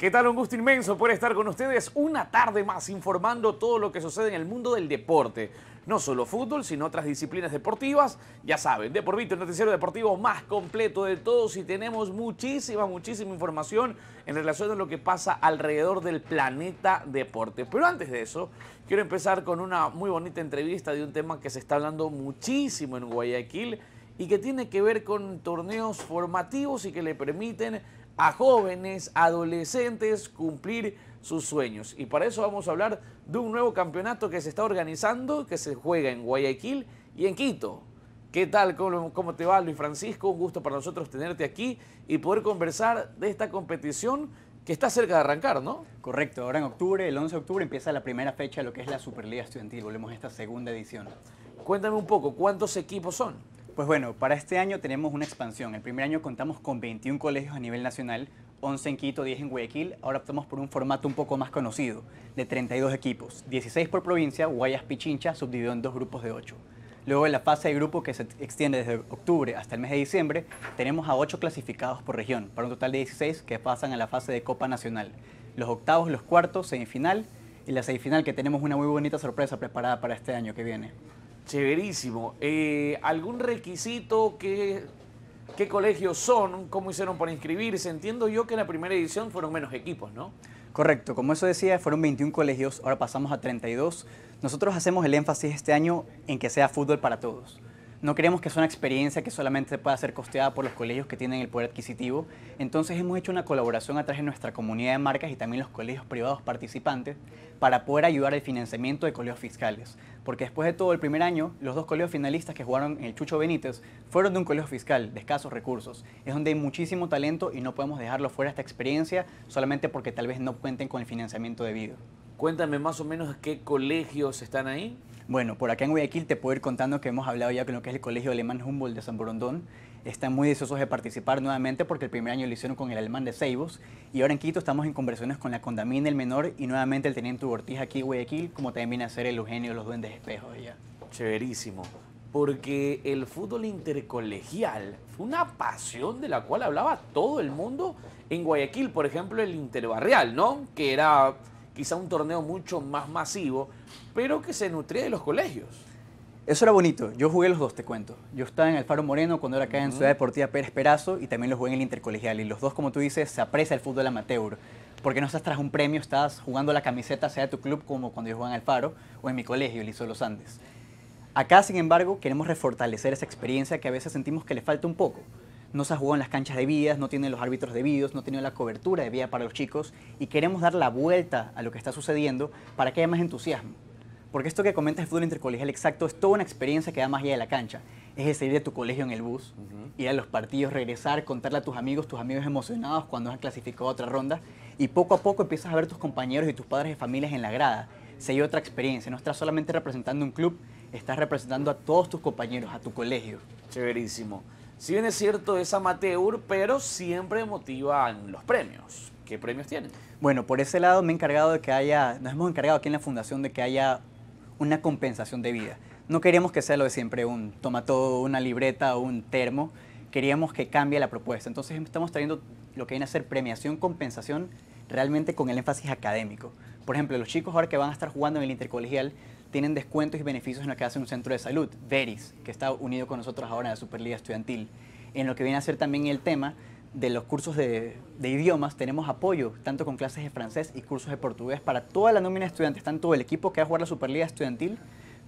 ¿Qué tal? Un gusto inmenso por estar con ustedes una tarde más informando todo lo que sucede en el mundo del deporte. No solo fútbol, sino otras disciplinas deportivas. Ya saben, Deporvito el noticiero deportivo más completo de todos y tenemos muchísima, muchísima información en relación a lo que pasa alrededor del planeta deporte. Pero antes de eso, quiero empezar con una muy bonita entrevista de un tema que se está hablando muchísimo en Guayaquil y que tiene que ver con torneos formativos y que le permiten a jóvenes, adolescentes cumplir sus sueños. Y para eso vamos a hablar de un nuevo campeonato que se está organizando, que se juega en Guayaquil y en Quito. ¿Qué tal? ¿Cómo, te va Luis Francisco? Un gusto para nosotros tenerte aquí y poder conversar de esta competición que está cerca de arrancar, ¿no? Correcto, ahora en octubre, el 11 de octubre, empieza la primera fecha de lo que es la Superliga Estudiantil. Volvemos a esta segunda edición. Cuéntame un poco, ¿cuántos equipos son? Pues bueno, para este año tenemos una expansión. El primer año contamos con 21 colegios a nivel nacional, 11 en Quito, 10 en Guayaquil. Ahora optamos por un formato un poco más conocido, de 32 equipos, 16 por provincia, Guayas Pichincha subdividido en dos grupos de 8. Luego en la fase de grupo que se extiende desde octubre hasta el mes de diciembre, tenemos a 8 clasificados por región, para un total de 16 que pasan a la fase de Copa Nacional. Los octavos, los cuartos, semifinal y la semifinal que tenemos una muy bonita sorpresa preparada para este año que viene. Chéverísimo. Eh, ¿Algún requisito? ¿Qué, ¿Qué colegios son? ¿Cómo hicieron para inscribirse? Entiendo yo que en la primera edición fueron menos equipos, ¿no? Correcto, como eso decía, fueron 21 colegios, ahora pasamos a 32. Nosotros hacemos el énfasis este año en que sea fútbol para todos. No creemos que es una experiencia que solamente pueda ser costeada por los colegios que tienen el poder adquisitivo. Entonces hemos hecho una colaboración a través de nuestra comunidad de marcas y también los colegios privados participantes para poder ayudar al financiamiento de colegios fiscales. Porque después de todo el primer año, los dos colegios finalistas que jugaron en el Chucho Benítez fueron de un colegio fiscal de escasos recursos. Es donde hay muchísimo talento y no podemos dejarlo fuera esta experiencia solamente porque tal vez no cuenten con el financiamiento debido. Cuéntame más o menos qué colegios están ahí. Bueno, por acá en Guayaquil te puedo ir contando que hemos hablado ya con lo que es el Colegio Alemán Humboldt de San Borondón. Están muy deseosos de participar nuevamente porque el primer año lo hicieron con el alemán de Ceibos y ahora en Quito estamos en conversaciones con la Condamina, el menor y nuevamente el Teniente Ortiz aquí en Guayaquil, como también viene a ser el Eugenio los Duendes Espejos allá. Chéverísimo, porque el fútbol intercolegial fue una pasión de la cual hablaba todo el mundo en Guayaquil, por ejemplo el interbarrial, ¿no? Que era quizá un torneo mucho más masivo, pero que se nutría de los colegios. Eso era bonito. Yo jugué los dos, te cuento. Yo estaba en Alfaro Moreno cuando era acá en Ciudad Deportiva Pérez Perazo y también lo jugué en el Intercolegial. Y los dos, como tú dices, se aprecia el fútbol amateur. Porque no estás tras un premio, estás jugando la camiseta, sea de tu club como cuando yo jugaba en Alfaro o en mi colegio, el Iso los Andes. Acá, sin embargo, queremos refortalecer esa experiencia que a veces sentimos que le falta un poco no se ha jugado en las canchas de debidas, no tienen los árbitros de debidos, no tienen la cobertura de debida para los chicos y queremos dar la vuelta a lo que está sucediendo para que haya más entusiasmo. Porque esto que comentas de fútbol intercolegial exacto es toda una experiencia que da más allá de la cancha. Es decir, ir de tu colegio en el bus, ir a los partidos, regresar, contarle a tus amigos, tus amigos emocionados cuando han clasificado a otra ronda y poco a poco empiezas a ver tus compañeros y tus padres y familias en la grada. Se otra experiencia, no estás solamente representando un club, estás representando a todos tus compañeros, a tu colegio. Chéverísimo. Si bien es cierto, es amateur, pero siempre motivan los premios. ¿Qué premios tienen? Bueno, por ese lado me he encargado de que haya, nos hemos encargado aquí en la fundación de que haya una compensación de vida. No queríamos que sea lo de siempre, un toma una libreta o un termo. Queríamos que cambie la propuesta. Entonces estamos trayendo lo que viene a ser premiación, compensación, realmente con el énfasis académico. Por ejemplo, los chicos ahora que van a estar jugando en el intercolegial tienen descuentos y beneficios en lo que hace un centro de salud, Veris, que está unido con nosotros ahora en la Superliga Estudiantil. En lo que viene a ser también el tema de los cursos de, idiomas, tenemos apoyo, tanto con clases de francés y cursos de portugués para toda la nómina de estudiantes, tanto el equipo que va a jugar la Superliga Estudiantil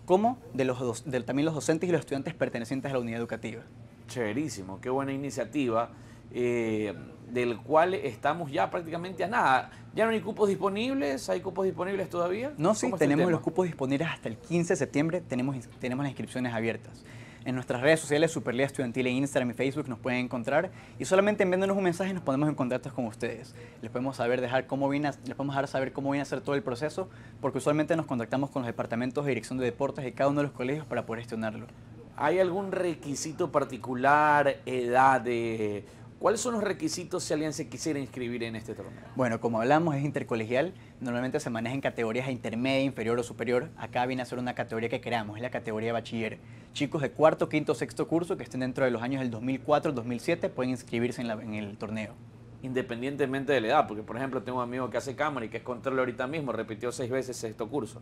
como de los, también los docentes y los estudiantes pertenecientes a la unidad educativa. Chéverísimo, qué buena iniciativa. Eh, del cual estamos ya prácticamente a nada. ¿Ya no hay cupos disponibles? ¿Hay cupos disponibles todavía? No, sí, tenemos los cupos disponibles hasta el 15 de septiembre, tenemos, tenemos las inscripciones abiertas. En nuestras redes sociales, Superliga Estudiantil en Instagram y Facebook, nos pueden encontrar y solamente enviándonos un mensaje nos podemos encontrar con ustedes. Les podemos, saber dejar cómo viene les podemos dejar saber cómo viene a ser todo el proceso, porque usualmente nos contactamos con los departamentos de dirección de deportes de cada uno de los colegios para poder gestionarlo. ¿Hay algún requisito particular, edad de ¿Cuáles son los requisitos si alguien se quisiera inscribir en este torneo? Bueno, como hablamos, es intercolegial. Normalmente se maneja en categorías intermedia, inferior o superior. Acá viene a ser una categoría que creamos, es la categoría bachiller. Chicos de cuarto, quinto, sexto curso que estén dentro de los años del 2004, 2007 pueden inscribirse en, el torneo independientemente de la edad, porque por ejemplo tengo un amigo que hace cámara y que es control ahorita mismo, repitió seis veces sexto curso.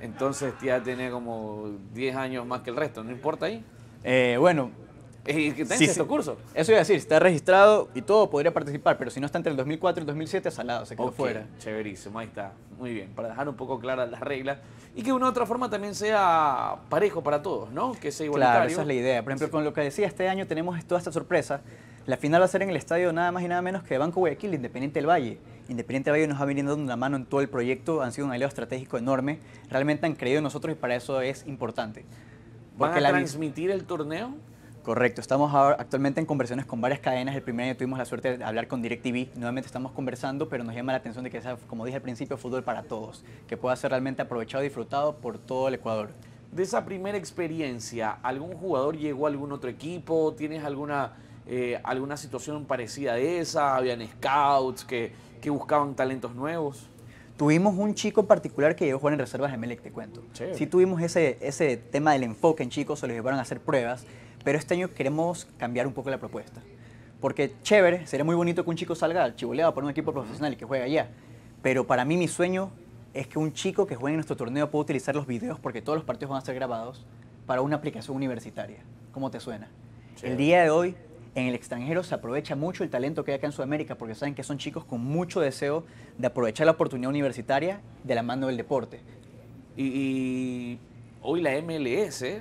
Entonces ya tiene como 10 años más que el resto, ¿no importa ahí? Eh, bueno, que curso. Eso iba a decir, está registrado y todo podría participar, pero si no está entre el 2004 y el 2007, salado, se quedó fuera. Chéverísimo, ahí está. Muy bien, para dejar un poco claras las reglas y que de una u otra forma también sea parejo para todos, ¿no? Que sea igualitario. Claro, esa es la idea. Por ejemplo, con lo que decía, este año tenemos toda esta sorpresa. La final va a ser en el estadio nada más y nada menos que Banco Guayaquil, Independiente del Valle. Independiente del Valle nos ha venido dando una mano en todo el proyecto, han sido un aliado estratégico enorme, realmente han creído en nosotros y para eso es importante. ¿Van a transmitir el torneo? Correcto, estamos actualmente en conversaciones con varias cadenas. El primer año tuvimos la suerte de hablar con DirecTV. Nuevamente estamos conversando, pero nos llama la atención de que sea, como dije al principio, fútbol para todos, que pueda ser realmente aprovechado y disfrutado por todo el Ecuador. De esa primera experiencia, ¿algún jugador llegó a algún otro equipo? ¿Tienes alguna, eh, alguna situación parecida a esa? ¿Habían scouts que, buscaban talentos nuevos? Tuvimos un chico en particular que llegó a jugar en reservas de Melec, te cuento. Sí tuvimos ese, ese tema del enfoque en chicos, se los llevaron a hacer pruebas pero este año queremos cambiar un poco la propuesta. Porque chévere, sería muy bonito que un chico salga al chivoleado por un equipo profesional y que juegue allá. Pero para mí mi sueño es que un chico que juegue en nuestro torneo pueda utilizar los videos, porque todos los partidos van a ser grabados, para una aplicación universitaria. ¿Cómo te suena? El día de hoy, en el extranjero se aprovecha mucho el talento que hay acá en Sudamérica, porque saben que son chicos con mucho deseo de aprovechar la oportunidad universitaria de la mano del deporte. y hoy la MLS eh,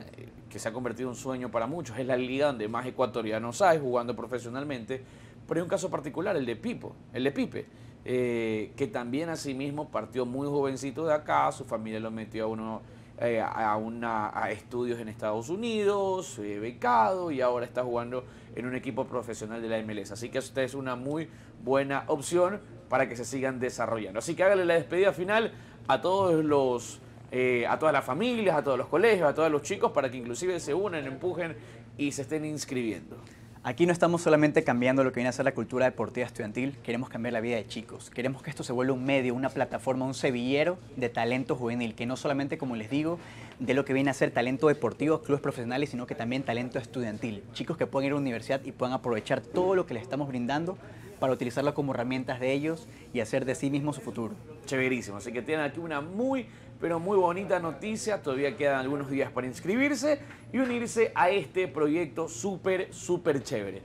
que se ha convertido en un sueño para muchos. Es la liga donde más ecuatorianos hay jugando profesionalmente. Pero hay un caso particular, el de Pipo, el de Pipe, eh, que también asimismo partió muy jovencito de acá, su familia lo metió a uno eh, a, una, a estudios en Estados Unidos, eh, becado y ahora está jugando en un equipo profesional de la MLS. Así que esta es una muy buena opción para que se sigan desarrollando. Así que hágale la despedida final a todos los eh, a todas las familias, a todos los colegios, a todos los chicos, para que inclusive se unan, empujen y se estén inscribiendo. Aquí no estamos solamente cambiando lo que viene a ser la cultura deportiva estudiantil, queremos cambiar la vida de chicos. Queremos que esto se vuelva un medio, una plataforma, un sevillero de talento juvenil, que no solamente, como les digo, de lo que viene a ser talento deportivo, clubes profesionales, sino que también talento estudiantil. Chicos que puedan ir a la universidad y puedan aprovechar todo lo que les estamos brindando para utilizarlo como herramientas de ellos y hacer de sí mismos su futuro. Chéverísimo, así que tienen aquí una muy pero muy bonita noticia. Todavía quedan algunos días para inscribirse y unirse a este proyecto súper, súper chévere.